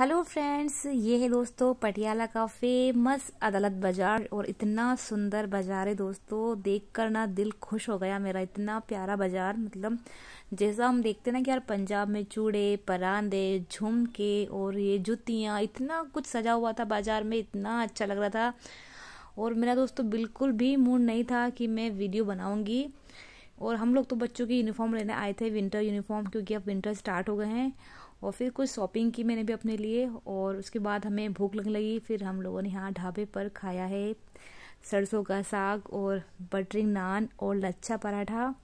hello friends ये है दोस्तों पटियाला का फेमस अदालत बाज़ार और इतना सुंदर बाज़ार है दोस्तों देखकर ना दिल खुश हो गया मेरा इतना प्यारा बाज़ार मतलब जैसा हम देखते ना कि यार पंजाब में चूड़े परांदे झुमके और ये जूतियाँ इतना कुछ सजा हुआ था बाज़ार में इतना अच्छा लग रहा था और मेरा दोस्तों बिल्कुल भी मूड नहीं था कि मैं वीडियो बनाऊँगी और हम लोग तो बच्चों की यूनिफॉर्म लेने आए थे विंटर यूनिफॉर्म क्योंकि अब विंटर स्टार्ट हो गए हैं और फिर कुछ शॉपिंग की मैंने भी अपने लिए और उसके बाद हमें भूख लगने लगी फिर हम लोगों ने यहाँ ढाबे पर खाया है सरसों का साग और बटरिंग नान और लच्छा पराठा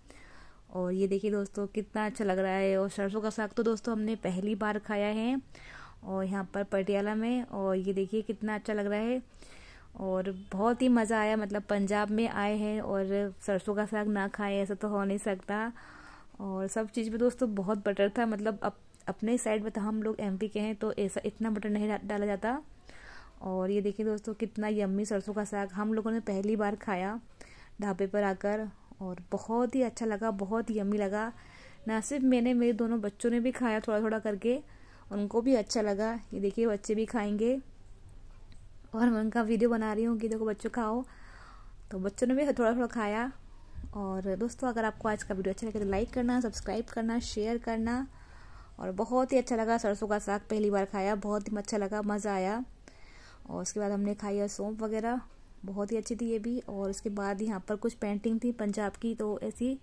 और ये देखिए दोस्तों कितना अच्छा लग रहा है और सरसों का साग तो दोस्तों हमने पहली बार खाया है और यहाँ पर पटियाला में और ये देखिए कितना अच्छा लग रहा है और बहुत ही मज़ा आया मतलब पंजाब में आए हैं और सरसों का साग ना खाएं ऐसा तो हो नहीं सकता और सब चीज़ में दोस्तों बहुत बटर था मतलब अप, अपने साइड में तो हम लोग एमपी के हैं तो ऐसा इतना बटर नहीं डाला जाता और ये देखिए दोस्तों कितना यम्मी सरसों का साग हम लोगों ने पहली बार खाया ढाबे पर आकर और बहुत ही अच्छा लगा बहुत यम्मी लगा ना सिर्फ मैंने मेरे दोनों बच्चों ने भी खाया थोड़ा थोड़ा करके उनको भी अच्छा लगा ये देखिए बच्चे भी खाएंगे और मैं उनका वीडियो बना रही हूँ कि देखो बच्चों खाओ तो बच्चों ने भी थोड़ा थोड़ा खाया और दोस्तों अगर आपको आज का वीडियो अच्छा लगे तो लाइक करना सब्सक्राइब करना शेयर करना और बहुत ही अच्छा लगा सरसों का साग पहली बार खाया बहुत ही अच्छा लगा मज़ा आया और उसके बाद हमने खाया सौंप वगैरह बहुत ही अच्छी थी ये भी और उसके बाद यहाँ पर कुछ पेंटिंग थी पंजाब की तो ऐसी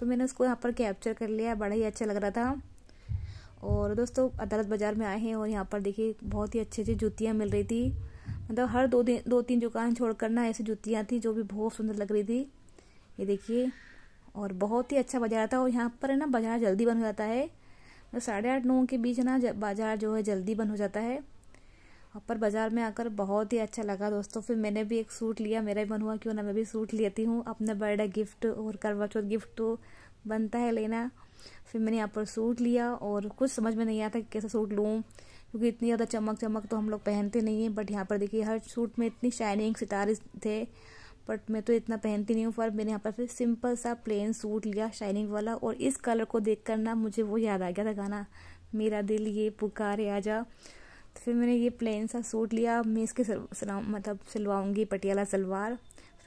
तो मैंने उसको यहाँ पर कैप्चर कर लिया बड़ा ही अच्छा लग रहा था और दोस्तों अदालत बाज़ार में आए हैं और यहाँ पर देखिए बहुत ही अच्छी अच्छी जूतियाँ मिल रही थी मतलब हर दो दिन दो तीन दुकान छोड़कर ना ऐसी जूतियाँ थी जो भी बहुत सुंदर लग रही थी ये देखिए और बहुत ही अच्छा बाजार था और यहाँ पर है ना बाजार जल्दी बंद हो जाता है मतलब साढ़े आठ नौ के बीच ना बाज़ार जो है जल्दी बंद हो जाता है और पर बाज़ार में आकर बहुत ही अच्छा लगा दोस्तों फिर मैंने भी एक सूट लिया मेरा भी मन हुआ क्यों ना मैं भी सूट लेती हूँ अपना बर्थडे गिफ्ट और करवा चौथ गिफ्ट तो बनता है लेना फिर मैंने यहाँ पर सूट लिया और कुछ समझ में नहीं आया था कि कैसा सूट लूँ क्योंकि इतनी ज़्यादा चमक चमक तो हम लोग पहनते नहीं हैं बट यहाँ पर देखिए हर सूट में इतनी शाइनिंग सितारे थे बट मैं तो इतना पहनती नहीं हूँ पर मैंने यहाँ पर फिर सिंपल सा प्लेन सूट लिया शाइनिंग वाला और इस कलर को देख कर ना मुझे वो याद आ गया था गाना मेरा दिल ये पुकारे आजा तो फिर मैंने ये प्लेन सा सूट लिया मैं इसके मतलब सिलवाऊँगी पटियाला सलवार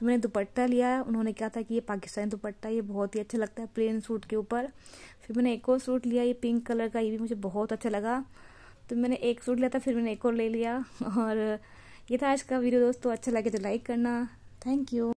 फिर मैंने दुपट्टा लिया उन्होंने कहा था कि ये पाकिस्तानी दुपट्टा ये बहुत ही अच्छा लगता है प्लेन सूट के ऊपर फिर मैंने एक और सूट लिया ये पिंक कलर का ये भी मुझे बहुत अच्छा लगा तो मैंने एक सूट लिया था फिर मैंने एक और ले लिया और ये था आज का वीडियो दोस्तों अच्छा लगे तो लाइक करना थैंक यू